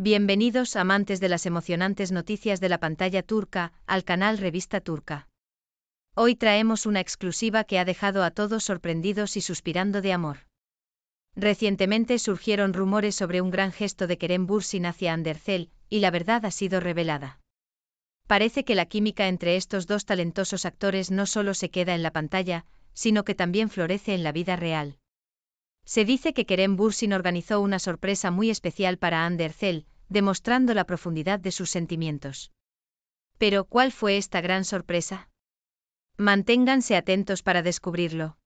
Bienvenidos amantes de las emocionantes noticias de la pantalla turca, al canal Revista Turca. Hoy traemos una exclusiva que ha dejado a todos sorprendidos y suspirando de amor. Recientemente surgieron rumores sobre un gran gesto de Kerem Bursin hacia Anderzel, y la verdad ha sido revelada. Parece que la química entre estos dos talentosos actores no solo se queda en la pantalla, sino que también florece en la vida real. Se dice que Kerem Bursin organizó una sorpresa muy especial para Andercel, demostrando la profundidad de sus sentimientos. Pero, ¿cuál fue esta gran sorpresa? Manténganse atentos para descubrirlo.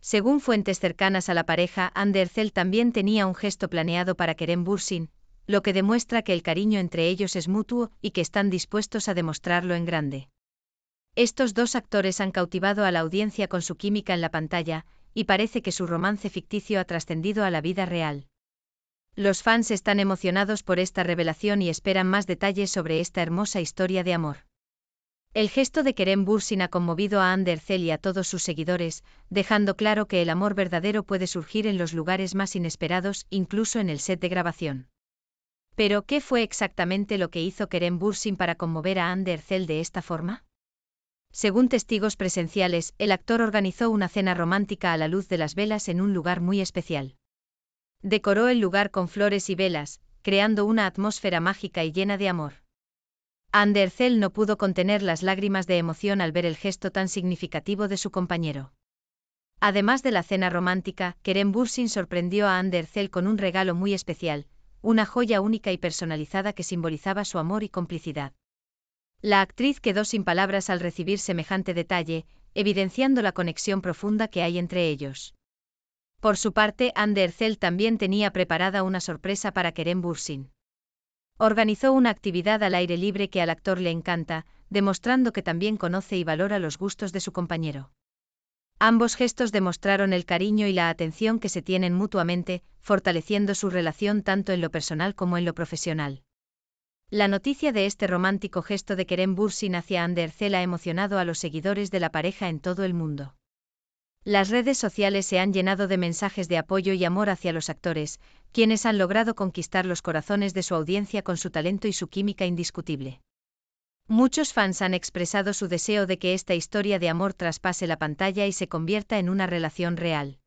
Según fuentes cercanas a la pareja, Andercel también tenía un gesto planeado para Kerem Bursin, lo que demuestra que el cariño entre ellos es mutuo y que están dispuestos a demostrarlo en grande. Estos dos actores han cautivado a la audiencia con su química en la pantalla, y parece que su romance ficticio ha trascendido a la vida real. Los fans están emocionados por esta revelación y esperan más detalles sobre esta hermosa historia de amor. El gesto de Kerem Bursin ha conmovido a Erçel y a todos sus seguidores, dejando claro que el amor verdadero puede surgir en los lugares más inesperados, incluso en el set de grabación. Pero, ¿qué fue exactamente lo que hizo Kerem Bursin para conmover a Erçel de esta forma? Según testigos presenciales, el actor organizó una cena romántica a la luz de las velas en un lugar muy especial. Decoró el lugar con flores y velas, creando una atmósfera mágica y llena de amor. Andercel no pudo contener las lágrimas de emoción al ver el gesto tan significativo de su compañero. Además de la cena romántica, Kerem Bursin sorprendió a Andercel con un regalo muy especial, una joya única y personalizada que simbolizaba su amor y complicidad. La actriz quedó sin palabras al recibir semejante detalle, evidenciando la conexión profunda que hay entre ellos. Por su parte, Andercel también tenía preparada una sorpresa para Kerem Bursin. Organizó una actividad al aire libre que al actor le encanta, demostrando que también conoce y valora los gustos de su compañero. Ambos gestos demostraron el cariño y la atención que se tienen mutuamente, fortaleciendo su relación tanto en lo personal como en lo profesional. La noticia de este romántico gesto de Kerem Bursin hacia Andercel ha emocionado a los seguidores de la pareja en todo el mundo. Las redes sociales se han llenado de mensajes de apoyo y amor hacia los actores, quienes han logrado conquistar los corazones de su audiencia con su talento y su química indiscutible. Muchos fans han expresado su deseo de que esta historia de amor traspase la pantalla y se convierta en una relación real.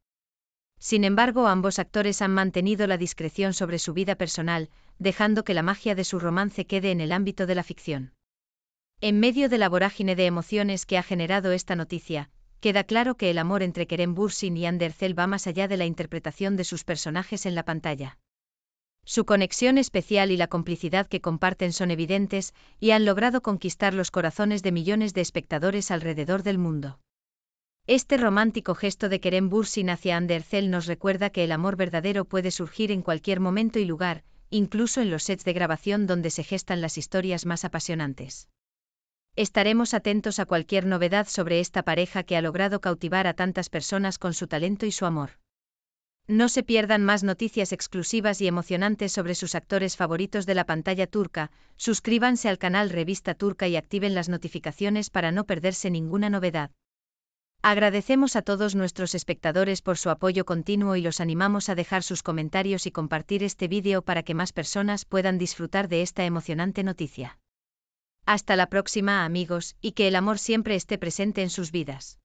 Sin embargo, ambos actores han mantenido la discreción sobre su vida personal, dejando que la magia de su romance quede en el ámbito de la ficción. En medio de la vorágine de emociones que ha generado esta noticia, queda claro que el amor entre Kerem Bursin y Andercel va más allá de la interpretación de sus personajes en la pantalla. Su conexión especial y la complicidad que comparten son evidentes y han logrado conquistar los corazones de millones de espectadores alrededor del mundo. Este romántico gesto de Kerem Bursin hacia Andercel nos recuerda que el amor verdadero puede surgir en cualquier momento y lugar, incluso en los sets de grabación donde se gestan las historias más apasionantes. Estaremos atentos a cualquier novedad sobre esta pareja que ha logrado cautivar a tantas personas con su talento y su amor. No se pierdan más noticias exclusivas y emocionantes sobre sus actores favoritos de la pantalla turca, suscríbanse al canal Revista Turca y activen las notificaciones para no perderse ninguna novedad. Agradecemos a todos nuestros espectadores por su apoyo continuo y los animamos a dejar sus comentarios y compartir este vídeo para que más personas puedan disfrutar de esta emocionante noticia. Hasta la próxima amigos, y que el amor siempre esté presente en sus vidas.